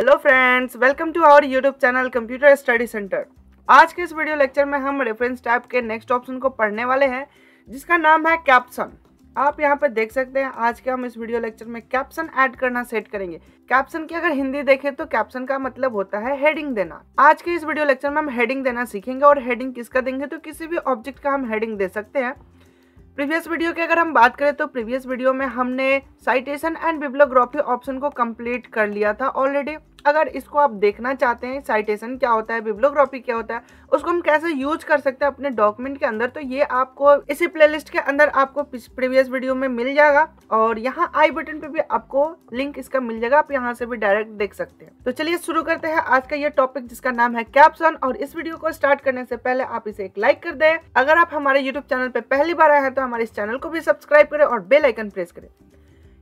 Hello friends welcome to our YouTube channel computer study centre आज के इस video lecture में हम रेफरेंस टाइप के नेक्स्ट ऑप्शन को पढ़ने वाले हैं जिसका नाम है कैप्शन आप यहाँ पर देख सकते हैं आज के हम इस वीडियो लेक्चर में कैप्शन ऐड करना सेट करेंगे कैप्शन की अगर हिंदी देखें तो कैप्शन का मतलब होता है हेडिंग देना आज के इस वीडियो लेक्चर में हम हेडिंग देना सीखेंगे और हेडिंग किसका देंगे तो किसी भी ऑब्जेक्ट का हम हेडिंग दे सकते हैं प्रीवियस वीडियो की अगर हम बात करें तो प्रीवियस वीडियो में हमने साइटेशन एंड बिब्लोग्राफी ऑप्शन को कंप्लीट कर लिया था ऑलरेडी अगर इसको आप देखना चाहते हैं साइटेशन क्या होता है बिब्लोग्राफी क्या होता है उसको हम कैसे यूज कर सकते हैं अपने डॉक्यूमेंट के अंदर तो ये आपको इसी प्लेलिस्ट के अंदर आपको प्रीवियस वीडियो में मिल जाएगा और यहाँ आई बटन पे भी आपको लिंक इसका मिल जाएगा आप यहाँ से भी डायरेक्ट देख सकते हैं तो चलिए शुरू करते हैं आज का ये टॉपिक जिसका नाम है कैप्सन और इस वीडियो को स्टार्ट करने से पहले आप इसे एक लाइक कर दे अगर आप हमारे यूट्यूब चैनल पर पहली बार आए हैं तो तो हमारे इस चैनल को भी सब्सक्राइब करें और बेल आइकन प्रेस करें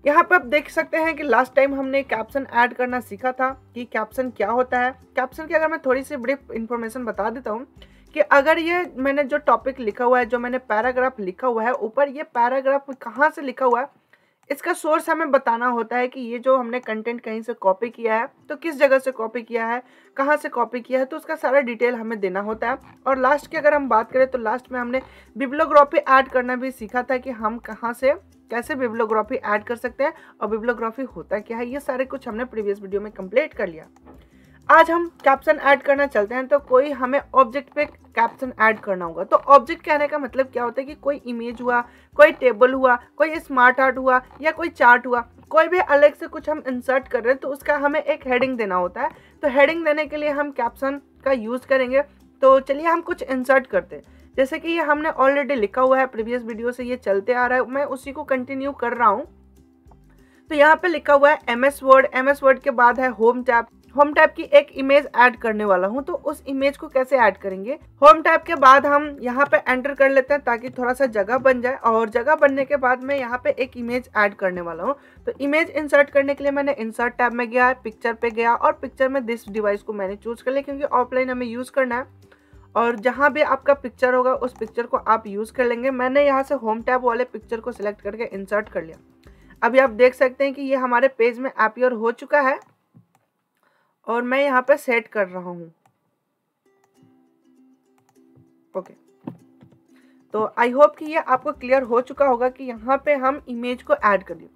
यहाँ पर आप देख सकते हैं कि लास्ट टाइम हमने कैप्शन ऐड करना सीखा था कि कैप्शन क्या होता है कैप्शन की अगर मैं थोड़ी सी ब्रीफ इन्फॉर्मेशन बता देता हूँ कि अगर ये मैंने जो टॉपिक लिखा हुआ है जो मैंने पैराग्राफ लिखा हुआ है ऊपर ये पैराग्राफ कहाँ से लिखा हुआ है इसका सोर्स हमें बताना होता है कि ये जो हमने कंटेंट कहीं से कॉपी किया है तो किस जगह से कॉपी किया है कहाँ से कॉपी किया है तो उसका सारा डिटेल हमें देना होता है और लास्ट की अगर हम बात करें तो लास्ट में हमने बिब्लोग्राफी ऐड करना भी सीखा था कि हम कहाँ से कैसे बिब्लोग्राफी ऐड कर सकते हैं और बिब्लोग्राफी होता क्या है ये सारे कुछ हमने प्रीवियस वीडियो में कंप्लीट कर लिया आज हम कैप्शन ऐड करना चलते हैं तो कोई हमें ऑब्जेक्ट पे कैप्शन ऐड करना होगा तो ऑब्जेक्ट कहने का मतलब क्या होता है कि कोई इमेज हुआ कोई टेबल हुआ कोई स्मार्ट आर्ट हुआ या कोई चार्ट हुआ कोई भी अलग से कुछ हम इंसर्ट कर रहे हैं तो उसका हमें एक हेडिंग देना होता है तो हेडिंग देने के लिए हम कैप्शन का यूज़ करेंगे तो चलिए हम कुछ इंसर्ट करते हैं जैसे कि ये हमने ऑलरेडी लिखा हुआ है प्रीवियस वीडियो से ये चलते आ रहा है मैं उसी को कंटिन्यू कर रहा हूँ तो यहाँ पे लिखा हुआ है M S Word M S Word के बाद है होम टैप होम टैब की एक इमेज ऐड करने वाला हूँ तो उस इमेज को कैसे ऐड करेंगे होम टैब के बाद हम यहाँ पे एंटर कर लेते हैं ताकि थोड़ा सा जगह बन जाए और जगह बनने के बाद मैं यहाँ पे एक इमेज ऐड करने वाला हूँ तो इमेज इंसर्ट करने के लिए मैंने इंसर्ट टैब में गया पिक्चर पे गया और पिक्चर में दिस डिवाइस को मैंने चूज कर लिया क्योंकि ऑफलाइन हमें यूज़ करना है और जहाँ भी आपका पिक्चर होगा उस पिक्चर को आप यूज़ कर लेंगे मैंने यहाँ से होम टैब वाले पिक्चर को सिलेक्ट करके इंसर्ट कर लिया अभी आप देख सकते हैं कि ये हमारे पेज में एपियर हो चुका है और मैं यहाँ पर सेट कर रहा हूँ ओके तो आई होप कि ये आपको क्लियर हो चुका होगा कि यहाँ पे हम इमेज को ऐड करें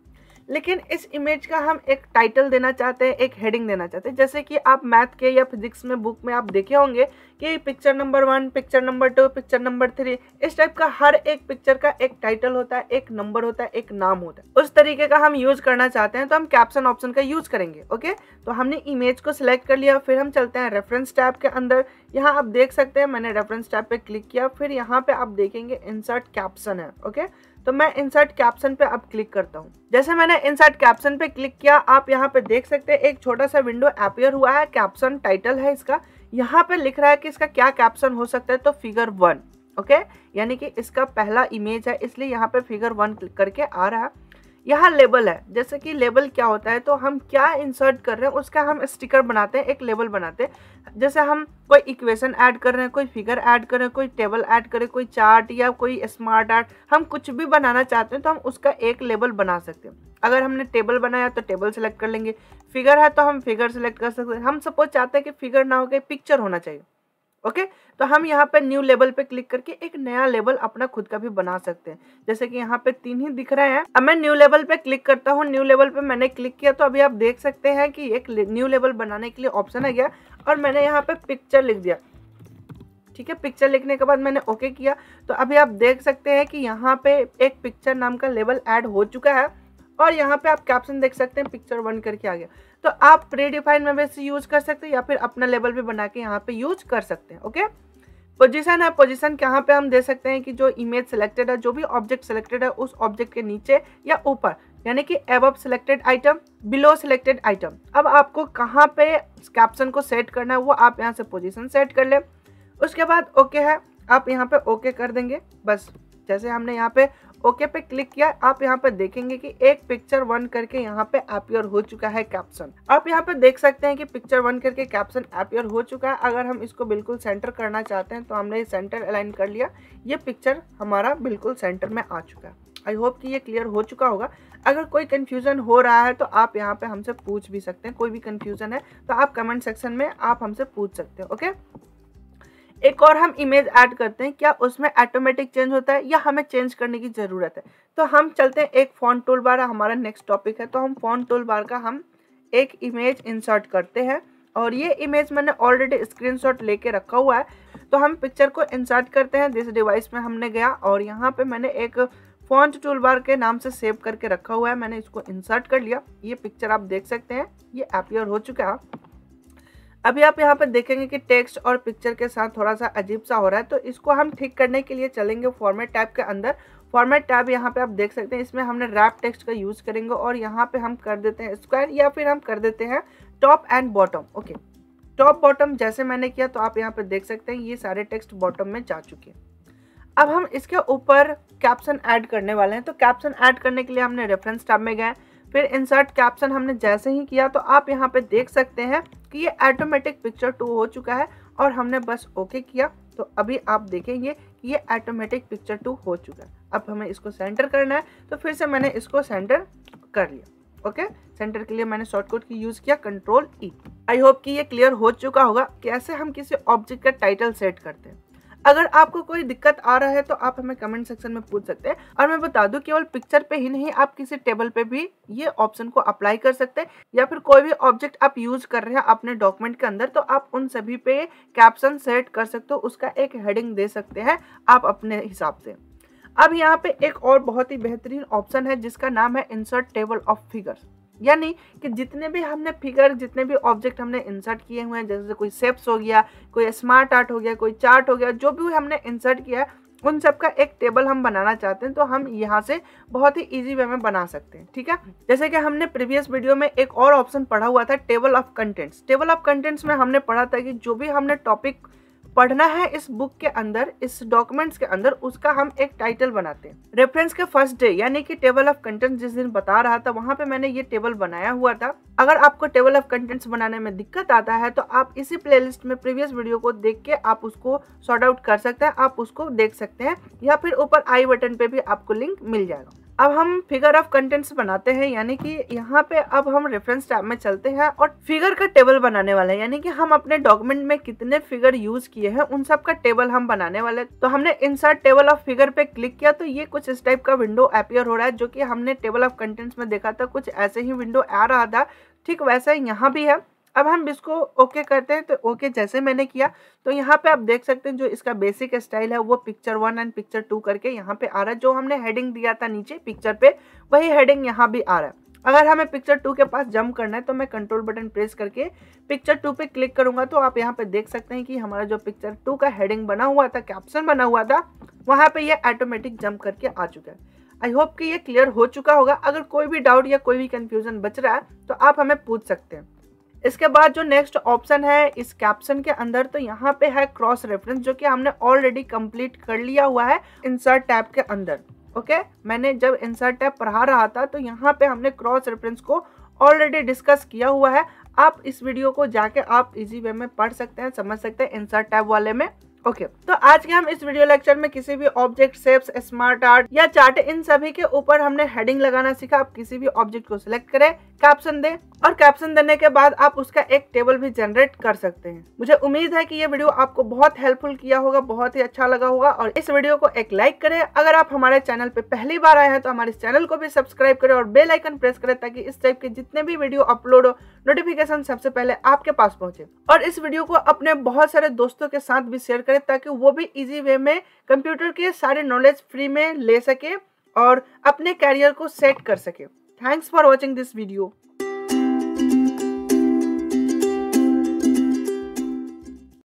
लेकिन इस इमेज का हम एक टाइटल देना चाहते हैं एक हेडिंग देना चाहते हैं जैसे कि आप मैथ के या फिजिक्स में बुक में आप देखे होंगे कि picture number one picture number two picture number three इस टाइप का हर एक पिक्चर का एक टाइटल होता है एक नंबर होता है एक नाम होता है उस तरीके का हम यूज करना चाहते हैं तो हम कैप्शन ऑप्शन का यूज करेंगे ओके तो हमने इमेज को सिलेक्ट कर लिया फिर हम चलते हैं रेफरेंस टैप के अंदर यहाँ आप देख सकते हैं मैंने रेफरेंस टैब पे क्लिक किया फिर यहाँ पे आप देखेंगे इंसर्ट कैप्शन है ओके तो मैं इंसर्ट कैप्शन पे अब क्लिक करता हूँ जैसे मैंने इंसर्ट कैप्शन पे क्लिक किया आप यहाँ पे देख सकते हैं एक छोटा सा विंडो अपियर हुआ है कैप्शन टाइटल है इसका यहाँ पे लिख रहा है कि इसका क्या कैप्शन हो सकता है तो फिगर वन ओके यानी कि इसका पहला इमेज है इसलिए यहाँ पे फिगर वन क्लिक करके आ रहा है यहाँ लेबल है जैसे कि लेबल क्या होता है तो हम क्या इंसर्ट कर रहे हैं उसका हम स्टिकर बनाते हैं एक लेबल बनाते हैं जैसे हम कोई इक्वेशन ऐड कर रहे हैं कोई फिगर ऐड कर रहे हैं कोई टेबल ऐड कर रहे हैं कोई चार्ट या कोई स्मार्ट आर्ट हम कुछ भी बनाना चाहते हैं तो हम उसका एक लेबल बना सकते हैं अगर हमने टेबल बनाया तो टेबल सेलेक्ट कर लेंगे फिगर है तो हम फिगर सेलेक्ट कर सकते हैं हम सपोज चाहते हैं कि फिगर ना हो गए पिक्चर होना चाहिए ओके तो हम यहाँ पर न्यू लेवल पे क्लिक करके एक नया लेवल अपना खुद का भी बना सकते हैं जैसे कि यहाँ पे तीन ही दिख रहे हैं अब मैं न्यू लेवल पे क्लिक करता हूँ न्यू लेवल पे मैंने क्लिक किया तो अभी आप देख सकते हैं कि एक न्यू लेवल बनाने के लिए ऑप्शन आ गया और मैंने यहाँ पे पिक्चर लिख दिया ठीक है पिक्चर लिखने के बाद मैंने ओके किया तो अभी आप देख सकते हैं कि यहाँ पे एक पिक्चर नाम का लेवल ऐड हो चुका है और यहाँ पे आप कैप्शन देख सकते हैं पिक्चर वन करके आ गया तो आप प्रीडिफाइन में वैसे यूज कर सकते हैं या फिर अपना लेवल पे बना के यहाँ पे यूज कर सकते हैं ओके पोजीशन है पोजीशन यहाँ पे हम दे सकते हैं कि जो इमेज सेलेक्टेड है जो भी ऑब्जेक्ट सेलेक्टेड है उस ऑब्जेक्ट के नीचे या ऊपर यानी कि above selected item below selected item अब आपको कहाँ पे कैप्शन को सेट करना है वो आप यहाँ से पोजिशन सेट कर ले उसके बाद ओके है आप यहाँ पे ओके कर देंगे बस जैसे हमने यहाँ पे ओके पे क्लिक किया आप यहाँ पे देखेंगे कि एक पिक्चर वन करके यहाँ पे अपियर हो चुका है कैप्शन आप यहाँ पे देख सकते हैं कि पिक्चर वन करके कैप्शन अपियर हो चुका है अगर हम इसको बिल्कुल सेंटर करना चाहते हैं तो हमने सेंटर अलाइन कर लिया ये पिक्चर हमारा बिल्कुल सेंटर में आ चुका है आई होप कि ये क्लियर हो चुका होगा अगर कोई कन्फ्यूज़न हो रहा है तो आप यहाँ पे हमसे पूछ भी सकते हैं कोई भी कन्फ्यूज़न है तो आप कमेंट सेक्शन में आप हमसे पूछ सकते हैं ओके एक और हम इमेज ऐड करते हैं क्या उसमें ऑटोमेटिक चेंज होता है या हमें चेंज करने की ज़रूरत है तो हम चलते हैं एक फ़ोन टूल बार हमारा नेक्स्ट टॉपिक है तो हम फ़ोन टूल बार का हम एक इमेज इंसर्ट करते हैं और ये इमेज मैंने ऑलरेडी स्क्रीनशॉट लेके रखा हुआ है तो हम पिक्चर को इंसर्ट करते हैं जिस डिवाइस में हमने गया और यहाँ पे मैंने एक फोन टूल बार के नाम से सेव करके रखा हुआ है मैंने इसको इंसर्ट कर लिया ये पिक्चर आप देख सकते हैं ये अपियर हो चुका है अभी आप यहाँ पर देखेंगे कि टेक्स्ट और पिक्चर के साथ थोड़ा सा अजीब सा हो रहा है तो इसको हम ठीक करने के लिए चलेंगे फॉर्मेट टैब के अंदर फॉर्मेट टैब यहाँ पे आप देख सकते हैं इसमें हमने रैप टेक्स्ट का यूज़ करेंगे और यहाँ पे हम कर देते हैं स्क्वायर या फिर हम कर देते हैं top and bottom okay top bottom जैसे मैंने किया तो आप यहाँ पर देख सकते हैं ये सारे टेक्स्ट बॉटम में जा चुके हैं अब हम इसके ऊपर कैप्शन ऐड करने वाले हैं तो कैप्शन ऐड करने के लिए हमने रेफरेंस टैब में गए फिर इंसर्ट कैप्शन हमने जैसे ही किया तो आप यहाँ पे देख सकते हैं कि ये ऐटोमेटिक पिक्चर टू हो चुका है और हमने बस ओके किया तो अभी आप देखेंगे कि ये ऐटोमेटिक पिक्चर टू हो चुका है अब हमें इसको सेंटर करना है तो फिर से मैंने इसको सेंटर कर लिया ओके सेंटर के लिए मैंने शॉर्टकट की यूज़ किया कंट्रोल ई आई होप कि ये क्लियर हो चुका होगा कैसे हम किसी ऑब्जेक्ट का टाइटल सेट करते हैं अगर आपको कोई दिक्कत आ रहा है तो आप हमें कमेंट सेक्शन में पूछ सकते हैं और मैं बता दूं केवल पिक्चर पे ही नहीं आप किसी टेबल पे भी ये ऑप्शन को अप्लाई कर सकते हैं या फिर कोई भी ऑब्जेक्ट आप यूज कर रहे हैं अपने डॉक्यूमेंट के अंदर तो आप उन सभी पे कैप्शन सेट कर सकते हो उसका एक हेडिंग दे सकते हैं आप अपने हिसाब से अब यहाँ पे एक और बहुत ही बेहतरीन ऑप्शन है जिसका नाम है इंसर्ट टेबल ऑफ फिगर्स यानी कि जितने भी हमने फिगर जितने भी ऑब्जेक्ट हमने इंसर्ट किए हुए हैं जैसे कोई सेप्स हो गया कोई स्मार्ट आर्ट हो गया कोई चार्ट हो गया जो भी हमने इंसर्ट किया है उन सब का एक टेबल हम बनाना चाहते हैं तो हम यहाँ से बहुत ही इजी वे में बना सकते हैं ठीक है जैसे कि हमने प्रीवियस वीडियो में एक और ऑप्शन पढ़ा हुआ था table of contents table of contents में हमने पढ़ा था कि जो भी हमने टॉपिक पढ़ना है इस बुक के अंदर इस डॉक्यूमेंट्स के अंदर उसका हम एक टाइटल बनाते हैं रेफरेंस के फर्स्ट डे यानी कि टेबल ऑफ कंटेंट जिस दिन बता रहा था वहां पे मैंने ये टेबल बनाया हुआ था अगर आपको टेबल ऑफ कंटेंट्स बनाने में दिक्कत आता है तो आप इसी प्ले में प्रीवियस वीडियो को देख के आप उसको शॉर्ट आउट कर सकते हैं आप उसको देख सकते हैं या फिर ऊपर आई बटन पे भी आपको लिंक मिल जाएगा अब हम फिगर ऑफ कंटेंट्स बनाते हैं यानी कि यहाँ पे अब हम रेफरेंस टैब में चलते हैं और फिगर का टेबल बनाने वाले हैं यानी कि हम अपने डॉक्यूमेंट में कितने फिगर यूज किए हैं उन सब का टेबल हम बनाने वाले तो हमने इंसर्ट टेबल ऑफ फिगर पे क्लिक किया तो ये कुछ इस टाइप का विंडो अपियर हो रहा है जो की हमने टेबल ऑफ कंटेंट्स में देखा था कुछ ऐसे ही विंडो आ रहा था ठीक वैसा यहाँ भी है अब हम इसको ओके करते हैं तो ओके जैसे मैंने किया तो यहाँ पे आप देख सकते हैं जो इसका बेसिक स्टाइल है वो picture one and picture two करके यहाँ पे आ रहा है जो हमने हेडिंग दिया था नीचे पिक्चर पे वही हेडिंग यहाँ भी आ रहा है अगर हमें पिक्चर टू के पास जंप करना है तो मैं कंट्रोल बटन प्रेस करके पिक्चर टू पे क्लिक करूंगा तो आप यहाँ पे देख सकते हैं कि हमारा जो पिक्चर टू का हेडिंग बना हुआ था कैप्शन बना हुआ था वहाँ पे ये ऑटोमेटिक जंप करके आ चुका है आई होप कि ये क्लियर हो चुका होगा अगर कोई भी डाउट या कोई भी कन्फ्यूजन बच रहा है तो आप हमें पूछ सकते हैं इसके बाद जो नेक्स्ट ऑप्शन है इस कैप्शन के अंदर तो यहाँ पे है क्रॉस रेफरेंस जो कि हमने ऑलरेडी कंप्लीट कर लिया हुआ है इंसर्ट टैब के अंदर ओके मैंने जब इंसर्ट टैब पढ़ा रहा था तो यहाँ पे हमने क्रॉस रेफरेंस को ऑलरेडी डिस्कस किया हुआ है आप इस वीडियो को जाके आप इजी वे में पढ़ सकते हैं समझ सकते हैं इंसर्ट टैब वाले में ओके okay. तो आज के हम इस वीडियो लेक्चर में किसी भी ऑब्जेक्ट सेप्स स्मार्ट आर्ट या चार्ट इन सभी के ऊपर हमने हेडिंग लगाना सीखा आप किसी भी ऑब्जेक्ट को सिलेक्ट करें कैप्शन दें और कैप्शन देने के बाद आप उसका एक टेबल भी जनरेट कर सकते हैं मुझे उम्मीद है कि ये वीडियो आपको बहुत हेल्पफुल किया होगा बहुत ही अच्छा लगा होगा और इस वीडियो को एक लाइक करें अगर आप हमारे चैनल पे पहली बार आए हैं तो हमारे चैनल को भी सब्सक्राइब करें और बेल आइकन प्रेस करें ताकि इस टाइप के जितने भी वीडियो अपलोड हो नोटिफिकेशन सबसे पहले आपके पास पहुंचे और इस वीडियो को अपने बहुत सारे दोस्तों के साथ भी शेयर करें ताकि वो भी इजी वे में कंप्यूटर के सारे नॉलेज फ्री में ले सके और अपने कैरियर को सेट कर सके thanks for watching this video